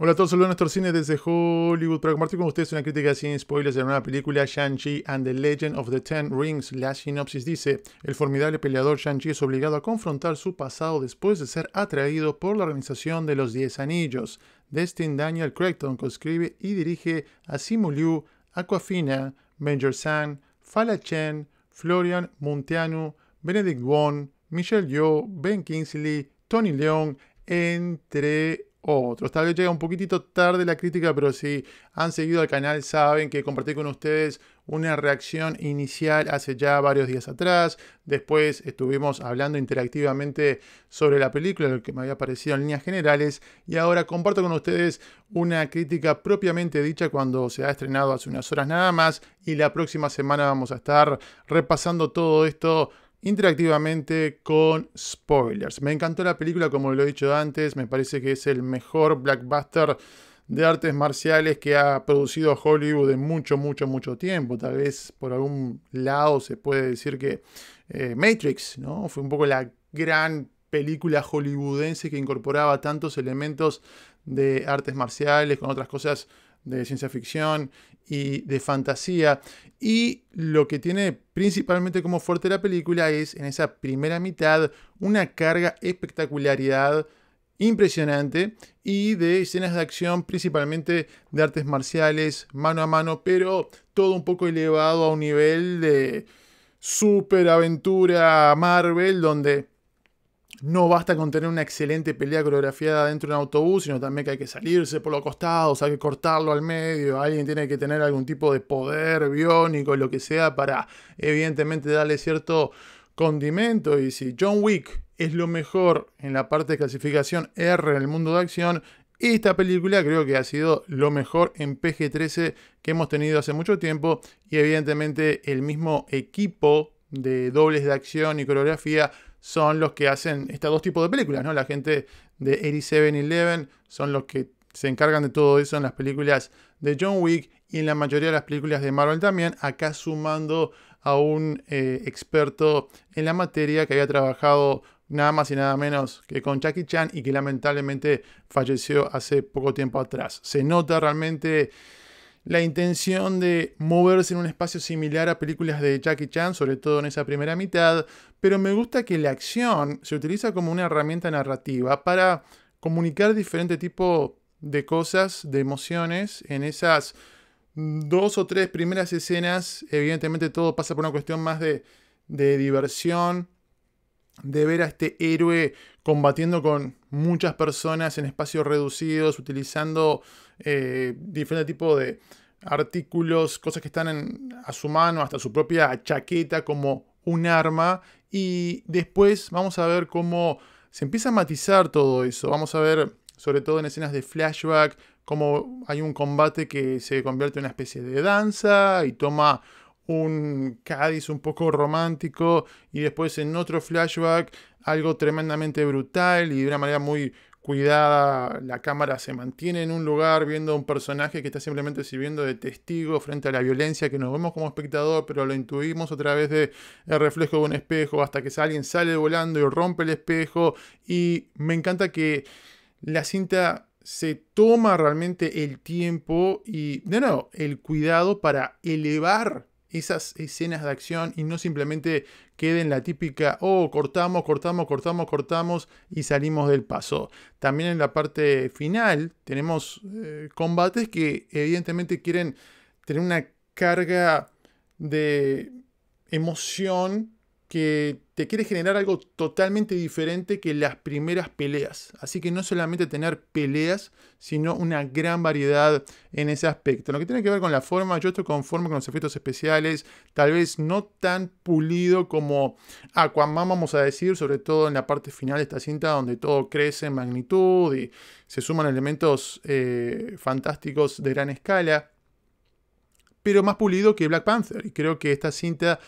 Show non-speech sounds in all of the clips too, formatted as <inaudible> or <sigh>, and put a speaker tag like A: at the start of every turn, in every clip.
A: Hola a todos, saludos a nuestro cine desde Hollywood para compartir con ustedes una crítica sin spoilers de la nueva película Shang-Chi and the Legend of the Ten Rings. La sinopsis dice, el formidable peleador Shang-Chi es obligado a confrontar su pasado después de ser atraído por la organización de los Diez Anillos. Destin Daniel Creighton coescribe y dirige a Simu Liu, Aquafina, Major San, Fala Chen, Florian Munteanu, Benedict Wong, Michelle Yeoh, Ben Kingsley, Tony Leung, entre otros. Tal vez llega un poquitito tarde la crítica, pero si han seguido al canal saben que compartí con ustedes una reacción inicial hace ya varios días atrás. Después estuvimos hablando interactivamente sobre la película, lo que me había parecido en líneas generales. Y ahora comparto con ustedes una crítica propiamente dicha cuando se ha estrenado hace unas horas nada más. Y la próxima semana vamos a estar repasando todo esto interactivamente con spoilers. Me encantó la película, como lo he dicho antes, me parece que es el mejor blackbuster de artes marciales que ha producido Hollywood en mucho, mucho, mucho tiempo. Tal vez por algún lado se puede decir que eh, Matrix, ¿no? Fue un poco la gran película hollywoodense que incorporaba tantos elementos de artes marciales con otras cosas de ciencia ficción y de fantasía. Y lo que tiene principalmente como fuerte la película es en esa primera mitad una carga espectacularidad impresionante y de escenas de acción principalmente de artes marciales mano a mano, pero todo un poco elevado a un nivel de super aventura Marvel donde no basta con tener una excelente pelea coreografiada dentro de un autobús, sino también que hay que salirse por los costados, hay que cortarlo al medio, alguien tiene que tener algún tipo de poder biónico, lo que sea, para evidentemente darle cierto condimento. Y si John Wick es lo mejor en la parte de clasificación R en el mundo de acción, esta película creo que ha sido lo mejor en PG-13 que hemos tenido hace mucho tiempo y evidentemente el mismo equipo de dobles de acción y coreografía son los que hacen estos dos tipos de películas, ¿no? La gente de 87-Eleven son los que se encargan de todo eso en las películas de John Wick y en la mayoría de las películas de Marvel también, acá sumando a un eh, experto en la materia que había trabajado nada más y nada menos que con Jackie Chan y que lamentablemente falleció hace poco tiempo atrás. Se nota realmente la intención de moverse en un espacio similar a películas de Jackie Chan, sobre todo en esa primera mitad, pero me gusta que la acción se utiliza como una herramienta narrativa para comunicar diferente tipo de cosas, de emociones, en esas dos o tres primeras escenas, evidentemente todo pasa por una cuestión más de, de diversión, de ver a este héroe combatiendo con muchas personas en espacios reducidos, utilizando eh, diferente diferentes tipos de artículos, cosas que están a su mano, hasta su propia chaqueta como un arma. Y después vamos a ver cómo se empieza a matizar todo eso. Vamos a ver, sobre todo en escenas de flashback, cómo hay un combate que se convierte en una especie de danza y toma un Cádiz un poco romántico y después en otro flashback algo tremendamente brutal y de una manera muy cuidada la cámara se mantiene en un lugar viendo a un personaje que está simplemente sirviendo de testigo frente a la violencia que nos vemos como espectador pero lo intuimos a través del reflejo de un espejo hasta que alguien sale volando y rompe el espejo y me encanta que la cinta se toma realmente el tiempo y, de nuevo, el cuidado para elevar esas escenas de acción y no simplemente queden la típica, oh, cortamos, cortamos, cortamos, cortamos y salimos del paso. También en la parte final tenemos eh, combates que evidentemente quieren tener una carga de emoción que te quiere generar algo totalmente diferente que las primeras peleas. Así que no solamente tener peleas, sino una gran variedad en ese aspecto. Lo que tiene que ver con la forma, yo estoy conforme con los efectos especiales, tal vez no tan pulido como Aquaman, vamos a decir, sobre todo en la parte final de esta cinta, donde todo crece en magnitud y se suman elementos eh, fantásticos de gran escala, pero más pulido que Black Panther. Y creo que esta cinta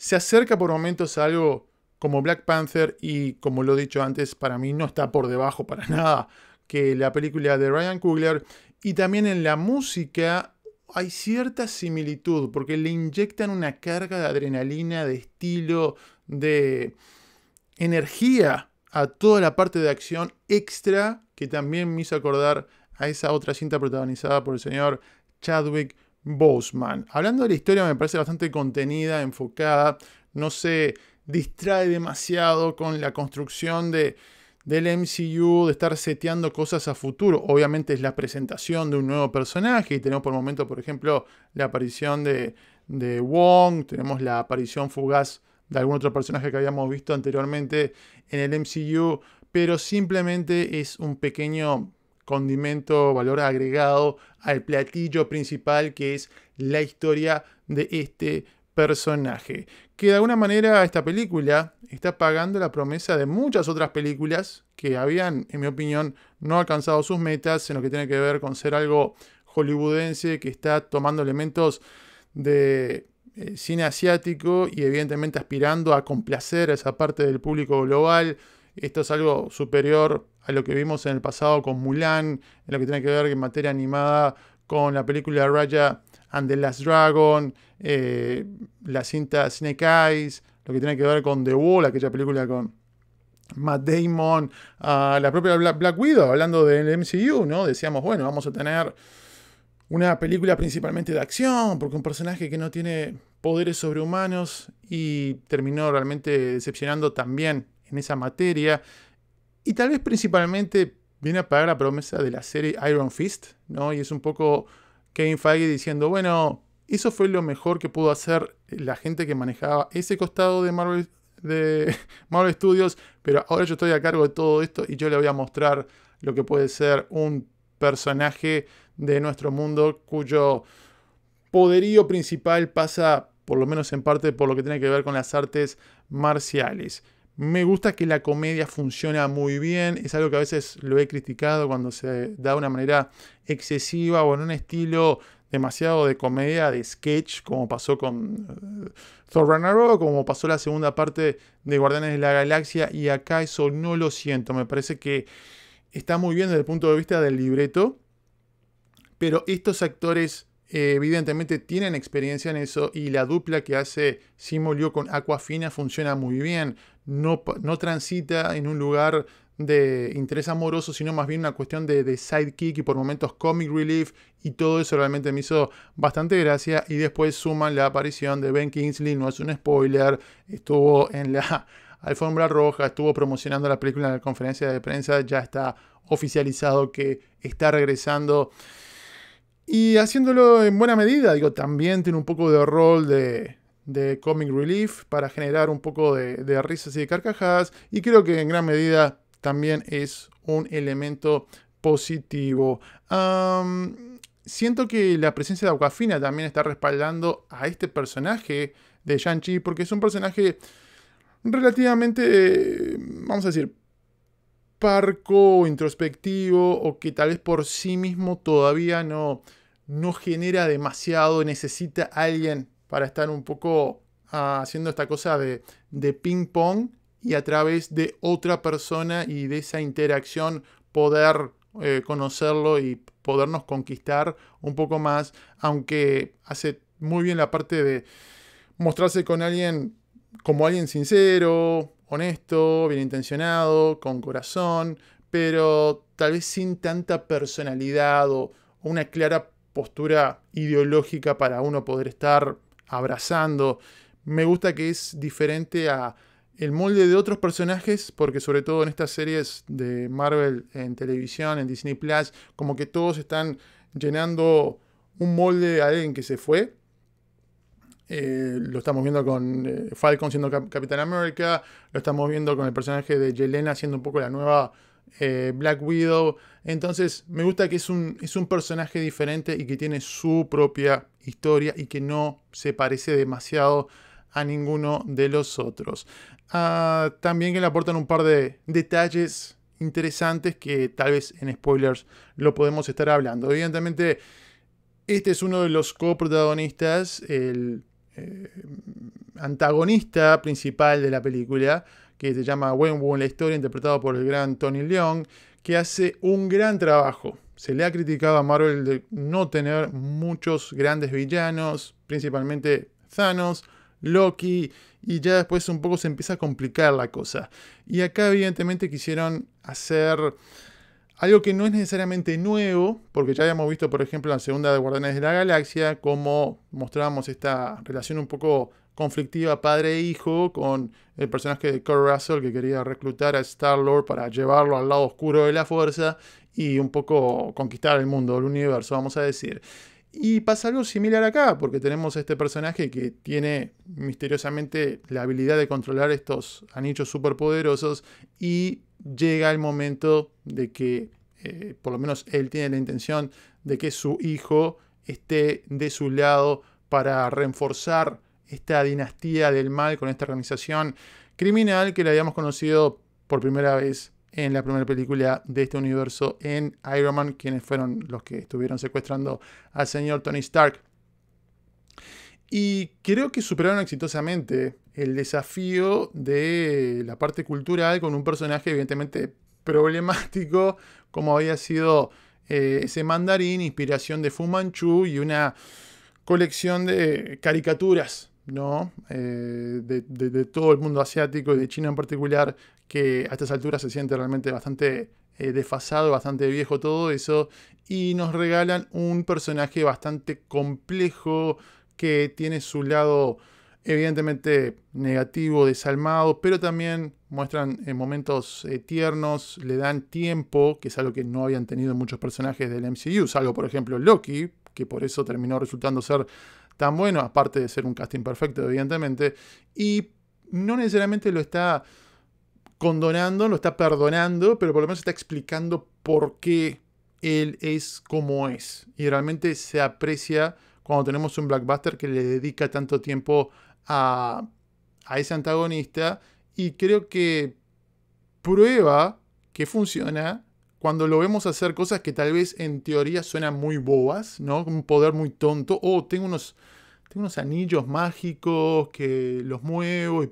A: se acerca por momentos a algo como Black Panther y como lo he dicho antes, para mí no está por debajo para <laughs> nada que la película de Ryan Coogler y también en la música hay cierta similitud porque le inyectan una carga de adrenalina, de estilo, de energía a toda la parte de acción extra que también me hizo acordar a esa otra cinta protagonizada por el señor Chadwick Boseman. Hablando de la historia me parece bastante contenida, enfocada, no se distrae demasiado con la construcción de, del MCU, de estar seteando cosas a futuro. Obviamente es la presentación de un nuevo personaje y tenemos por el momento, por ejemplo, la aparición de, de Wong, tenemos la aparición fugaz de algún otro personaje que habíamos visto anteriormente en el MCU, pero simplemente es un pequeño condimento, valor agregado al platillo principal que es la historia de este personaje. Que de alguna manera esta película está pagando la promesa de muchas otras películas que habían, en mi opinión, no alcanzado sus metas en lo que tiene que ver con ser algo hollywoodense que está tomando elementos de eh, cine asiático y evidentemente aspirando a complacer a esa parte del público global esto es algo superior a lo que vimos en el pasado con Mulan, en lo que tiene que ver en materia animada con la película Raya and the Last Dragon, eh, la cinta Snake Eyes, lo que tiene que ver con The Wall, aquella película con Matt Damon, la propia Black Widow, hablando del MCU, Decíamos, bueno, vamos a tener una película principalmente de acción, porque un personaje que no tiene poderes sobrehumanos y terminó realmente decepcionando también en esa materia. Y tal vez principalmente viene a pagar la promesa de la serie Iron Fist, ¿no? Y es un poco Kane Feige diciendo, bueno, eso fue lo mejor que pudo hacer la gente que manejaba ese costado de Marvel, de <laughs> Marvel Studios, pero ahora yo estoy a cargo de todo esto y yo le voy a mostrar lo que puede ser un personaje de nuestro mundo cuyo poderío principal pasa, por lo menos en parte, por lo que tiene que ver con las artes marciales. Me gusta que la comedia funciona muy bien, es algo que a veces lo he criticado cuando se da de una manera excesiva o en un estilo demasiado de comedia, de sketch, como pasó con eh, Thor Ragnarok, como pasó la segunda parte de Guardianes de la Galaxia, y acá eso no lo siento, me parece que está muy bien desde el punto de vista del libreto, pero estos actores eh, evidentemente tienen experiencia en eso y la dupla que hace Liu con Fina... funciona muy bien no, transita en un lugar de interés amoroso, sino más bien una cuestión de, de, sidekick y por momentos comic relief y todo eso realmente me hizo bastante gracia y después suman la aparición de Ben Kingsley, no es un spoiler, estuvo en la <laughs> alfombra roja, estuvo promocionando la película en la conferencia de prensa, ya está oficializado que está regresando y haciéndolo en buena medida, digo, también tiene un poco de rol de de Comic Relief para generar un poco de, risas y de carcajadas y creo que en gran medida también es un elemento positivo. siento que la presencia de Aquafina también está respaldando a este personaje de Shang-Chi porque es un personaje relativamente, vamos a decir, parco, introspectivo o que tal vez por sí mismo todavía no, no genera demasiado, necesita a alguien para estar un poco ah, haciendo esta cosa de, ping-pong y a través de otra persona y de esa interacción poder eh, conocerlo y podernos conquistar un poco más, aunque hace muy bien la parte de mostrarse con alguien como alguien sincero, honesto, bien intencionado, con corazón, pero tal vez sin tanta personalidad o una clara postura ideológica para uno poder estar abrazando. Me gusta que es diferente a el molde de otros personajes, porque sobre todo en estas series de Marvel en televisión, en Disney Plus, como que todos están llenando un molde de alguien que se fue. Eh, lo estamos viendo con eh, Falcon siendo Capitán América, lo estamos viendo con el personaje de Yelena siendo un poco la nueva eh, Black Widow. Entonces me gusta que es un, es un personaje diferente y que tiene su propia historia y que no se parece demasiado a ninguno de los otros. Ah, también le aportan un par de detalles interesantes que tal vez en spoilers lo podemos estar hablando. Evidentemente, este es uno de los coprotagonistas, el eh, antagonista principal de la película, que se llama Wen Wu en la historia, interpretado por el gran Tony León, que hace un gran trabajo. Se le ha criticado a Marvel de no tener muchos grandes villanos, principalmente Thanos, Loki, y ya después un poco se empieza a complicar la cosa. Y acá evidentemente quisieron hacer algo que no es necesariamente nuevo, porque ya habíamos visto, por ejemplo, en la segunda de Guardianes de la Galaxia, como mostrábamos esta relación un poco conflictiva padre-hijo e con el personaje de Kurt Russell que quería reclutar a Star-Lord para llevarlo al lado oscuro de la fuerza y un poco conquistar el mundo, el universo, vamos a decir. Y pasa algo similar acá, porque tenemos a este personaje que tiene misteriosamente la habilidad de controlar estos anillos superpoderosos y llega el momento de que, eh, por lo menos él tiene la intención de que su hijo esté de su lado para reforzar esta dinastía del mal con esta organización criminal que la habíamos conocido por primera vez en la primera película de este universo en Iron Man, quienes fueron los que estuvieron secuestrando al señor Tony Stark. Y creo que superaron exitosamente el desafío de la parte cultural con un personaje evidentemente problemático como había sido eh, ese mandarín, inspiración de Fu Manchu y una colección de caricaturas ¿no? Eh, de, de, todo el mundo asiático y de China en particular que a estas alturas se siente realmente bastante eh, desfasado, bastante viejo todo eso, y nos regalan un personaje bastante complejo que tiene su lado evidentemente negativo, desalmado, pero también muestran eh, momentos eh, tiernos, le dan tiempo, que es algo que no habían tenido muchos personajes del MCU, salvo por ejemplo Loki, que por eso terminó resultando ser tan bueno, aparte de ser un casting perfecto, evidentemente, y no necesariamente lo está condonando, lo está perdonando, pero por lo menos está explicando por qué él es como es. Y realmente se aprecia cuando tenemos un blackbuster que le dedica tanto tiempo a, ese antagonista. Y creo que prueba que funciona cuando lo vemos hacer cosas que tal vez en teoría suenan muy bobas, ¿no? Un poder muy tonto. O oh, tengo unos tengo unos anillos mágicos que los muevo y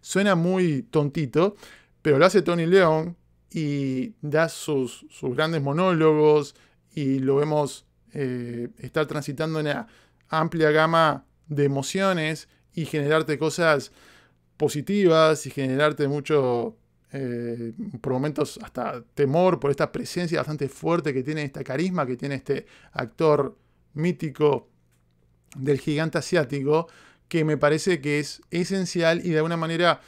A: suena muy tontito, pero lo hace Tony León y da sus, grandes monólogos y lo vemos eh, estar transitando en una amplia gama de emociones y generarte cosas positivas y generarte mucho, eh, por momentos hasta temor por esta presencia bastante fuerte que tiene, esta carisma que tiene este actor mítico del gigante asiático que me parece que es esencial y de alguna manera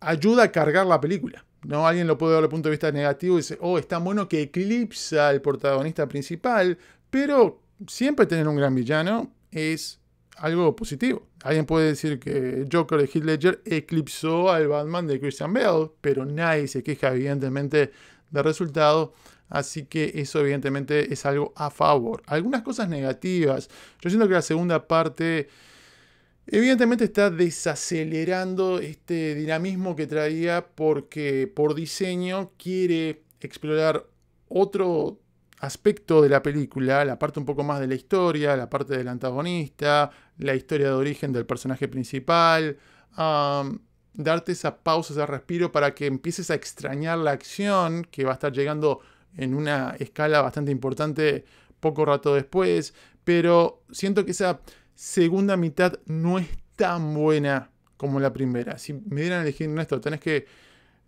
A: ayuda a cargar la película. ¿no? Alguien lo puede dar desde el punto de vista negativo y dice, oh, está bueno que eclipsa al protagonista principal, pero siempre tener un gran villano es algo positivo. Alguien puede decir que Joker de Heath Ledger eclipsó al Batman de Christian Bale, pero nadie se queja evidentemente del resultado. Así que eso evidentemente es algo a favor. Algunas cosas negativas. Yo siento que la segunda parte evidentemente está desacelerando este dinamismo que traía porque por diseño quiere explorar otro aspecto de la película, la parte un poco más de la historia, la parte del antagonista, la historia de origen del personaje principal, darte esa pausa, ese respiro para que empieces a extrañar la acción que va a estar llegando en una escala bastante importante poco rato después, pero siento que esa segunda mitad no es tan buena como la primera. Si me dieran a elegir nuestro, tenés que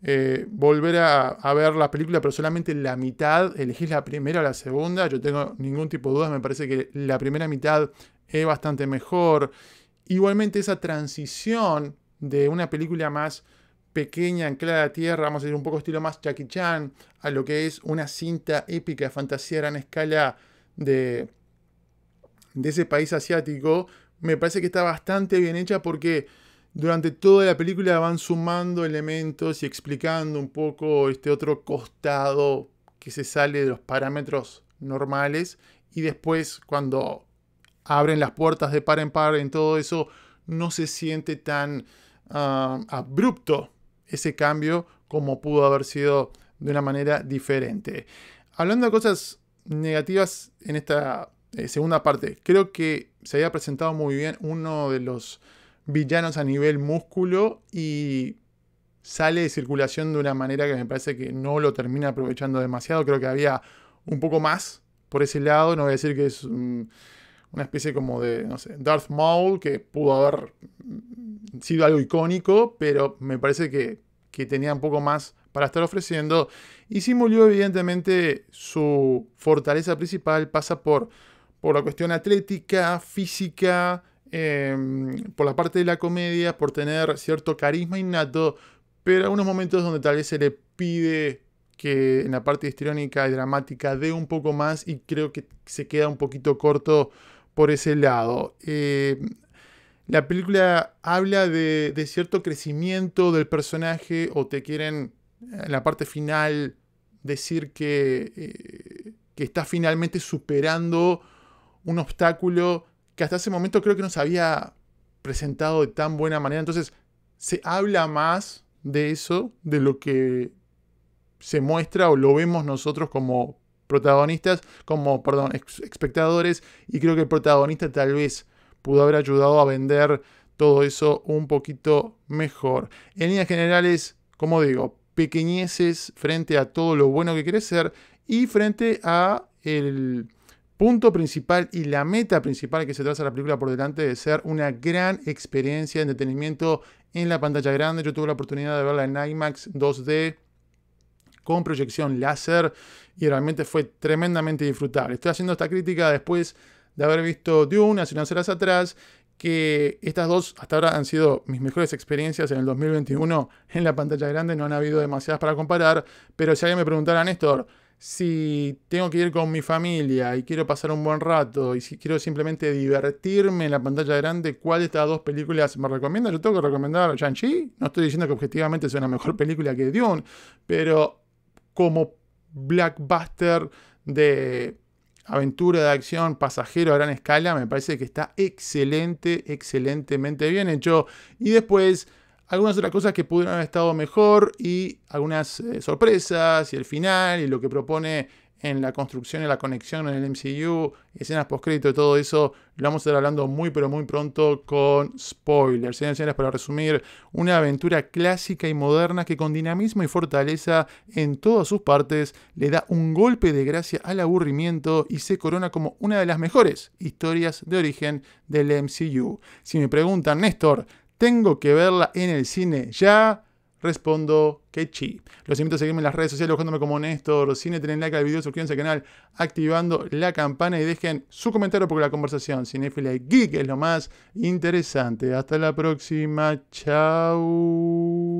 A: eh, volver a, a, ver la película, pero solamente la mitad, elegís la primera o la segunda, yo tengo ningún tipo de dudas, me parece que la primera mitad es bastante mejor. Igualmente esa transición de una película más pequeña anclada a tierra, vamos a decir un poco estilo más Jackie Chan, a lo que es una cinta épica de fantasía a gran escala de, de ese país asiático, me parece que está bastante bien hecha porque durante toda la película van sumando elementos y explicando un poco este otro costado que se sale de los parámetros normales y después cuando abren las puertas de par en par en todo eso no se siente tan ah, abrupto ese cambio como pudo haber sido de una manera diferente. Hablando de cosas negativas en esta eh, segunda parte, creo que se había presentado muy bien uno de los villanos a nivel músculo y sale de circulación de una manera que me parece que no lo termina aprovechando demasiado. Creo que había un poco más por ese lado. No voy a decir que es... un una especie como de, no sé, Darth Maul, que pudo haber mm, sido algo icónico, pero me parece que, que tenía un poco más para estar ofreciendo. Y Simulio, evidentemente, su fortaleza principal pasa por, por la cuestión atlética, física, em, por la parte de la comedia, por tener cierto carisma innato, pero algunos momentos donde tal vez se le pide que en la parte histriónica y dramática dé un poco más y creo que se queda un poquito corto por ese lado. Eh, la película habla de, cierto crecimiento del personaje o te quieren en la parte final decir que, eh, que está finalmente superando un obstáculo que hasta ese momento creo que no se había presentado de tan buena manera. Entonces se habla más de eso, de lo que se muestra o lo vemos nosotros como protagonistas como, perdón, espectadores, y creo que el protagonista tal vez pudo haber ayudado a vender todo eso un poquito mejor. En líneas generales, como digo, pequeñeces frente a todo lo bueno que quiere ser y frente a el punto principal y la meta principal que se traza la película por delante de ser una gran experiencia de entretenimiento en la pantalla grande. Yo tuve la oportunidad de verla en IMAX 2D con proyección láser y realmente fue tremendamente disfrutable. Estoy haciendo esta crítica después de haber visto Dune hace unas horas atrás, que estas dos hasta ahora han sido mis mejores experiencias en el 2021 en la pantalla grande, no han habido demasiadas para comparar, pero si alguien me preguntara, Néstor, si tengo que ir con mi familia y quiero pasar un buen rato y si quiero simplemente divertirme en la pantalla grande, ¿cuál de estas dos películas me recomienda? Yo tengo que recomendar Shang-Chi. No estoy diciendo que objetivamente sea una mejor película que Dune, pero como blackbuster de aventura de acción pasajero a gran escala, me parece que está excelente, excelentemente bien hecho. Y después algunas otras cosas que pudieron haber estado mejor y algunas eh, sorpresas y el final y lo que propone en la construcción y la conexión en el MCU, escenas crédito y todo eso, lo vamos a estar hablando muy pero muy pronto con spoilers. Señoras y señores, para resumir, una aventura clásica y moderna que con dinamismo y fortaleza en todas sus partes le da un golpe de gracia al aburrimiento y se corona como una de las mejores historias de origen del MCU. Si me preguntan, Néstor, ¿tengo que verla en el cine ya? Respondo que sí Los invito a seguirme en las redes sociales buscándome como Néstor Cine, tienen like al video, suscríbanse al canal, activando la campana y dejen su comentario porque la conversación cinéfila y geek es lo más interesante. Hasta la próxima. Chao.